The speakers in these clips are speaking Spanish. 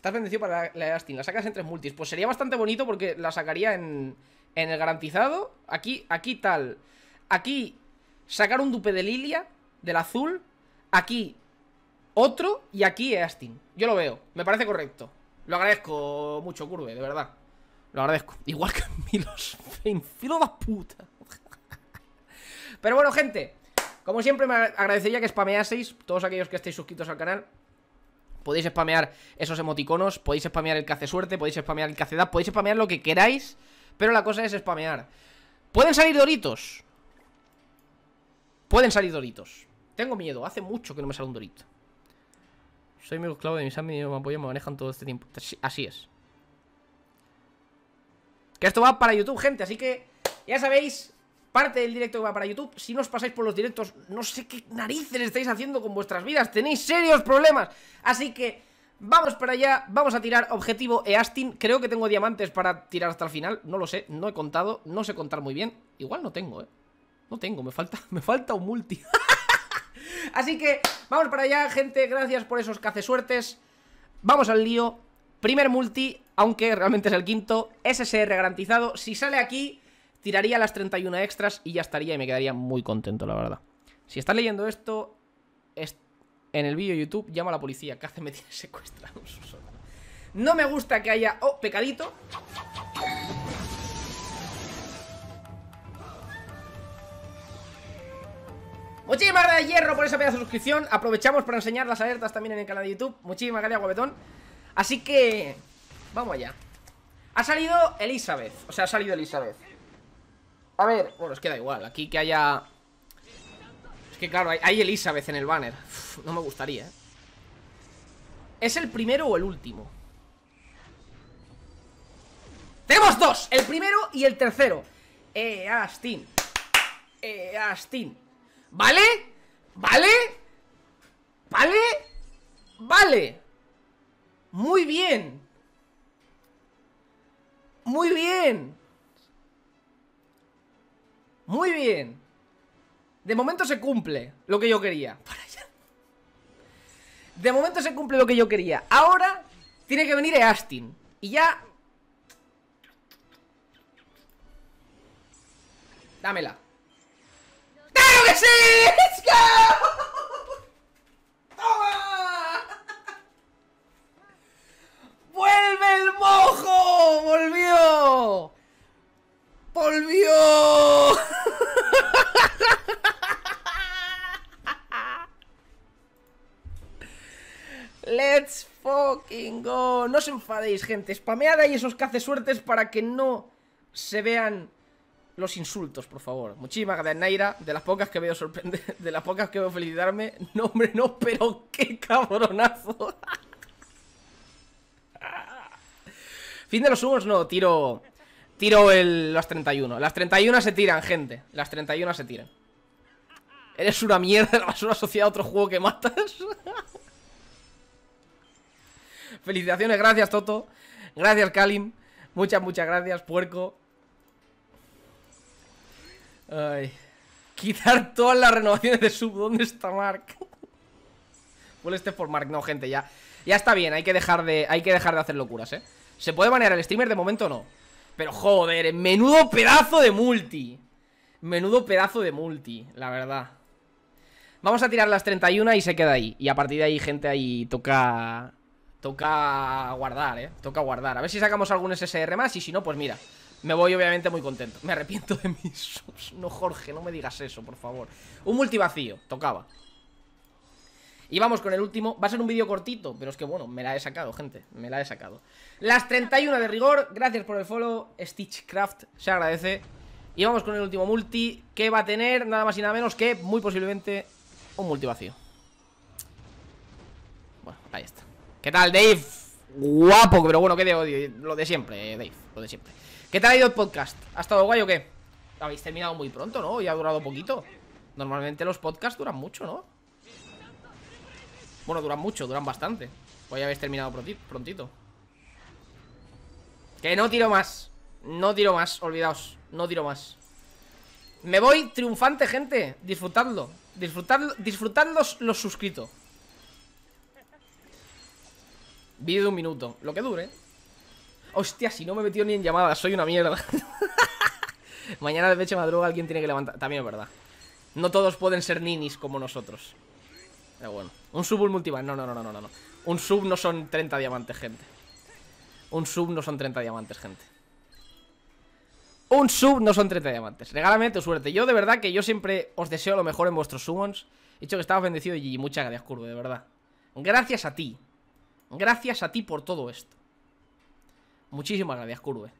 Estás bendecido para la Elastin, la sacas en tres multis. Pues sería bastante bonito porque la sacaría en, en el garantizado. Aquí, aquí tal. Aquí, sacar un dupe de Lilia, del azul. Aquí, otro. Y aquí Eastin. Yo lo veo, me parece correcto. Lo agradezco mucho, Curve, de verdad. Lo agradezco. Igual que Milos filo de puta. Pero bueno, gente. Como siempre, me agradecería que spameaseis todos aquellos que estéis suscritos al canal. Podéis spamear esos emoticonos, podéis spamear el que hace suerte, podéis spamear el que hace edad, podéis spamear lo que queráis, pero la cosa es spamear. ¿Pueden salir doritos? Pueden salir doritos. Tengo miedo, hace mucho que no me sale un dorito. Soy muy esclavo de mis amigos me apoyan, me manejan todo este tiempo. Así es. Que esto va para YouTube, gente, así que ya sabéis Parte del directo que va para YouTube. Si no os pasáis por los directos, no sé qué narices estáis haciendo con vuestras vidas. Tenéis serios problemas. Así que vamos para allá. Vamos a tirar objetivo e ASTIN. Creo que tengo diamantes para tirar hasta el final. No lo sé, no he contado. No sé contar muy bien. Igual no tengo, ¿eh? No tengo, me falta, me falta un multi. Así que vamos para allá, gente. Gracias por esos cacesuertes. Vamos al lío. Primer multi, aunque realmente es el quinto. SSR garantizado. Si sale aquí tiraría las 31 extras y ya estaría y me quedaría muy contento, la verdad. Si estás leyendo esto, en el vídeo YouTube, llama a la policía, que hace me tiene secuestrado. No me gusta que haya... Oh, pecadito. Muchísimas gracias, Hierro, por esa pedazo de suscripción. Aprovechamos para enseñar las alertas también en el canal de YouTube. Muchísimas gracias, guapetón. Así que... Vamos allá. Ha salido Elizabeth. O sea, ha salido Elizabeth. A ver, bueno, es que da igual Aquí que haya... Es que claro, hay, Elizabeth en el banner No me gustaría, ¿eh? ¿Es el primero o el último? ¡Tenemos dos! El primero y el tercero Eh, Astin Eh, Astin ¿Vale? ¿Vale? ¿Vale? Vale Muy bien Muy bien muy bien. De momento se cumple lo que yo quería. allá. De momento se cumple lo que yo quería. Ahora tiene que venir Astin Y ya... Dámela. ¡Claro que sí! ¡Let's go! ¡Toma! ¡Vuelve el mojo! ¡Volvió! ¡Volvió! No, os enfadéis, gente. Spamead ahí esos suertes para que no se vean los insultos, por favor. Muchísimas gracias, Naira. De las pocas que veo sorprender, de las pocas que veo felicitarme. No, hombre, no, pero qué cabronazo. fin de los humos, no, tiro. Tiro el, las 31. Las 31 se tiran, gente. Las 31 se tiran. Eres una mierda, la basura asociada a otro juego que matas. Felicitaciones, gracias Toto. Gracias Kalim Muchas, muchas gracias, puerco. Ay. Quitar todas las renovaciones de sub. ¿Dónde está Mark? Vuelve este por Mark. No, gente, ya. Ya está bien, hay que dejar de, hay que dejar de hacer locuras, ¿eh? ¿Se puede banear el streamer? De momento no. Pero joder, menudo pedazo de multi. Menudo pedazo de multi, la verdad. Vamos a tirar las 31 y se queda ahí. Y a partir de ahí, gente, ahí toca Toca guardar, eh Toca guardar A ver si sacamos algún SSR más Y si no, pues mira Me voy obviamente muy contento Me arrepiento de mis No, Jorge, no me digas eso, por favor Un multivacío Tocaba y vamos con el último, va a ser un vídeo cortito Pero es que bueno, me la he sacado, gente, me la he sacado Las 31 de rigor Gracias por el follow, Stitchcraft Se agradece, y vamos con el último multi Que va a tener nada más y nada menos que Muy posiblemente un multi vacío Bueno, ahí está ¿Qué tal, Dave? Guapo, pero bueno, qué de odio. Lo de siempre, eh, Dave, lo de siempre. ¿Qué tal ha ido el podcast? ¿Ha estado guay o qué? Habéis terminado muy pronto, ¿no? Y ha durado poquito. Normalmente los podcasts duran mucho, ¿no? Bueno, duran mucho, duran bastante. Hoy habéis terminado prontito. Que no tiro más. No tiro más, olvidaos. No tiro más. Me voy triunfante, gente. Disfrutadlo. Disfrutadlo, disfrutad los suscritos. Vídeo de un minuto, lo que dure. Hostia, si no me he metido ni en llamadas, soy una mierda. Mañana de fecha madruga alguien tiene que levantar. También es verdad. No todos pueden ser ninis como nosotros. Pero bueno. Un sub un No, no, no, no, no, no. Un sub no son 30 diamantes, gente. Un sub no son 30 diamantes, gente. Un sub no son 30 diamantes. Regálame tu suerte. Yo de verdad que yo siempre os deseo lo mejor en vuestros summons. He dicho que estabas bendecido y muchas gracias, Curve, de verdad. Gracias a ti. Gracias a ti por todo esto. Muchísimas gracias, Curve.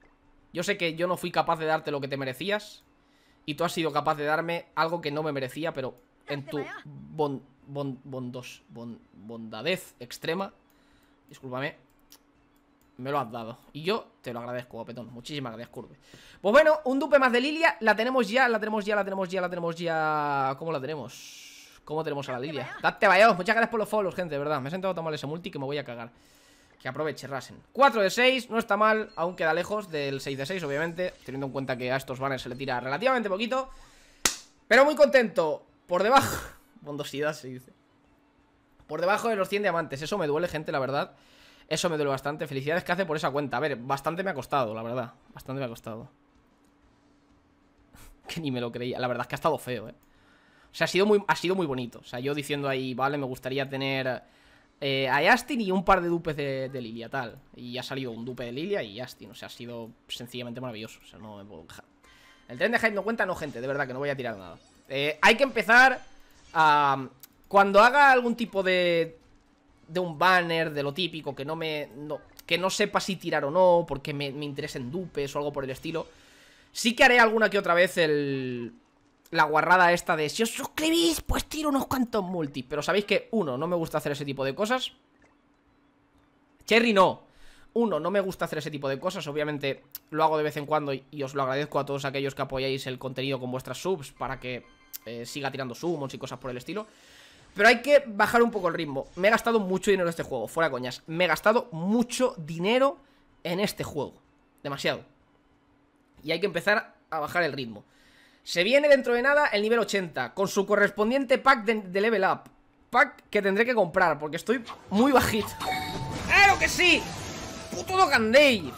Yo sé que yo no fui capaz de darte lo que te merecías. Y tú has sido capaz de darme algo que no me merecía, pero en tu bondadez extrema, discúlpame, me lo has dado. Y yo te lo agradezco, petón. Muchísimas gracias, Curve. Pues bueno, un dupe más de Lilia. La tenemos ya, la tenemos ya, la tenemos ya, la tenemos ya. ¿Cómo la tenemos? cómo tenemos a la Lidia Date vayaos. muchas gracias por los follows, gente, de verdad. Me he sentado a tomar ese multi que me voy a cagar. Que aproveche, Rasen. 4 de 6, no está mal, aún queda lejos del 6 de 6, obviamente. Teniendo en cuenta que a estos banners se le tira relativamente poquito. Pero muy contento. Por debajo. Bondosidad se dice. Por debajo de los 100 diamantes. Eso me duele, gente, la verdad. Eso me duele bastante. Felicidades que hace por esa cuenta. A ver, bastante me ha costado, la verdad. Bastante me ha costado. que ni me lo creía. La verdad es que ha estado feo, eh. O sea, ha sido muy, ha sido muy bonito. O sea, yo diciendo ahí, vale, me gustaría tener eh, a Justin y un par de dupes de, Lilia, tal. Y ha salido un dupe de Lilia y Justin. O sea, ha sido sencillamente maravilloso. O sea, no me puedo El tren de hype no cuenta, no, gente. De verdad que no voy a tirar nada. Eh, hay que empezar a... Cuando haga algún tipo de... De un banner, de lo típico, que no me... que no sepa si tirar o no, porque me, me interesen dupes o algo por el estilo. Sí que haré alguna que otra vez el la guarrada esta de si os suscribís, pues tiro unos cuantos multi Pero sabéis que, uno, no me gusta hacer ese tipo de cosas. Cherry no. Uno, no me gusta hacer ese tipo de cosas. Obviamente lo hago de vez en cuando y, os lo agradezco a todos aquellos que apoyáis el contenido con vuestras subs para que eh, siga tirando summons y cosas por el estilo. Pero hay que bajar un poco el ritmo. Me he gastado mucho dinero en este juego, fuera coñas. Me he gastado mucho dinero en este juego. Demasiado. Y hay que empezar a bajar el ritmo. Se viene dentro de nada el nivel 80 Con su correspondiente pack de, level up Pack que tendré que comprar Porque estoy muy bajito ¡Claro que sí! ¡Puto Dogandei!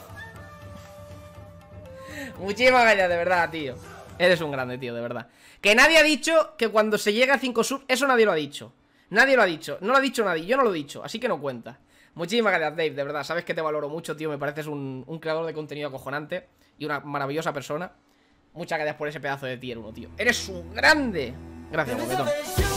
Muchísimas gracias, de verdad, tío Eres un grande, tío, de verdad Que nadie ha dicho que cuando se llega a 5 sub Eso nadie lo ha dicho Nadie lo ha dicho, no lo ha dicho nadie, yo no lo he dicho, así que no cuenta Muchísimas gracias, Dave, de verdad, sabes que te valoro mucho, tío Me pareces un creador de contenido acojonante Y una maravillosa persona Muchas gracias por ese pedazo de tier 1, tío. Eres un grande. Gracias,